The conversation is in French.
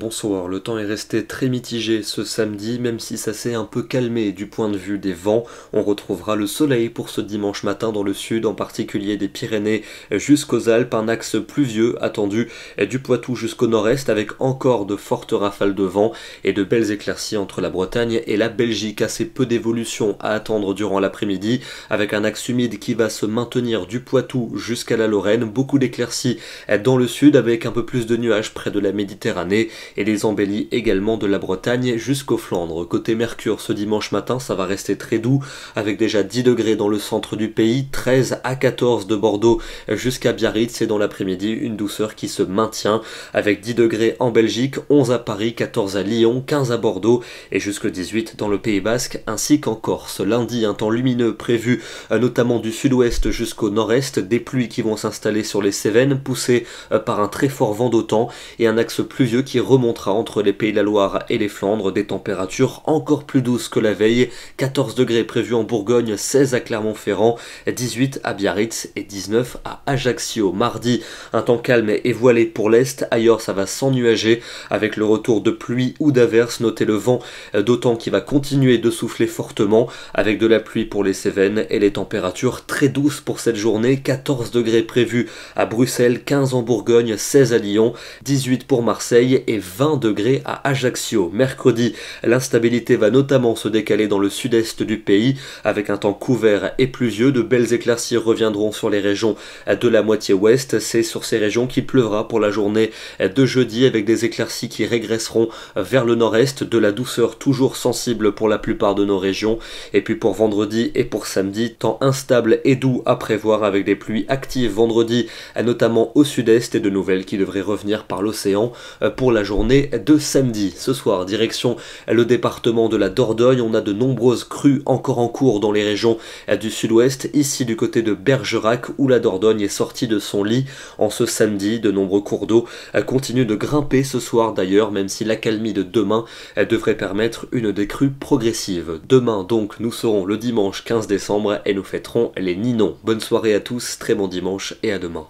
bonsoir. Le temps est resté très mitigé ce samedi, même si ça s'est un peu calmé du point de vue des vents. On retrouvera le soleil pour ce dimanche matin dans le sud, en particulier des Pyrénées jusqu'aux Alpes, un axe pluvieux attendu du Poitou jusqu'au nord-est, avec encore de fortes rafales de vent et de belles éclaircies entre la Bretagne et la Belgique. Assez peu d'évolution à attendre durant l'après-midi, avec un axe humide qui va se maintenir du Poitou jusqu'à la Lorraine, beaucoup d'éclaircies dans le sud, avec un peu plus de nuages près de la Méditerranée et les embellis également de la Bretagne jusqu'aux Flandres. Côté Mercure, ce dimanche matin, ça va rester très doux, avec déjà 10 degrés dans le centre du pays, 13 à 14 de Bordeaux jusqu'à Biarritz, et dans l'après-midi, une douceur qui se maintient, avec 10 degrés en Belgique, 11 à Paris, 14 à Lyon, 15 à Bordeaux, et jusqu'à 18 dans le Pays Basque, ainsi qu'en Corse. Lundi, un temps lumineux prévu, euh, notamment du sud-ouest jusqu'au nord-est, des pluies qui vont s'installer sur les Cévennes, poussées euh, par un très fort vent d'autant, et un axe pluvieux qui remonte montra entre les Pays de la Loire et les Flandres des températures encore plus douces que la veille, 14 degrés prévus en Bourgogne, 16 à Clermont-Ferrand, 18 à Biarritz et 19 à Ajaccio mardi. Un temps calme et voilé pour l'Est, ailleurs ça va s'ennuager avec le retour de pluie ou d'averses, notez le vent euh, d'autant qui va continuer de souffler fortement avec de la pluie pour les Cévennes et les températures très douces pour cette journée, 14 degrés prévus à Bruxelles, 15 en Bourgogne, 16 à Lyon, 18 pour Marseille et 20 20 degrés à Ajaccio. Mercredi, l'instabilité va notamment se décaler dans le sud-est du pays avec un temps couvert et pluvieux. De belles éclaircies reviendront sur les régions de la moitié ouest. C'est sur ces régions qu'il pleuvra pour la journée de jeudi avec des éclaircies qui régresseront vers le nord-est, de la douceur toujours sensible pour la plupart de nos régions. Et puis pour vendredi et pour samedi, temps instable et doux à prévoir avec des pluies actives vendredi, notamment au sud-est et de nouvelles qui devraient revenir par l'océan euh, pour la journée est de samedi. Ce soir, direction le département de la Dordogne, on a de nombreuses crues encore en cours dans les régions du sud-ouest, ici du côté de Bergerac où la Dordogne est sortie de son lit. En ce samedi, de nombreux cours d'eau continuent de grimper ce soir d'ailleurs, même si l'accalmie de demain devrait permettre une décrue progressive. Demain donc, nous serons le dimanche 15 décembre et nous fêterons les Ninons. Bonne soirée à tous, très bon dimanche et à demain.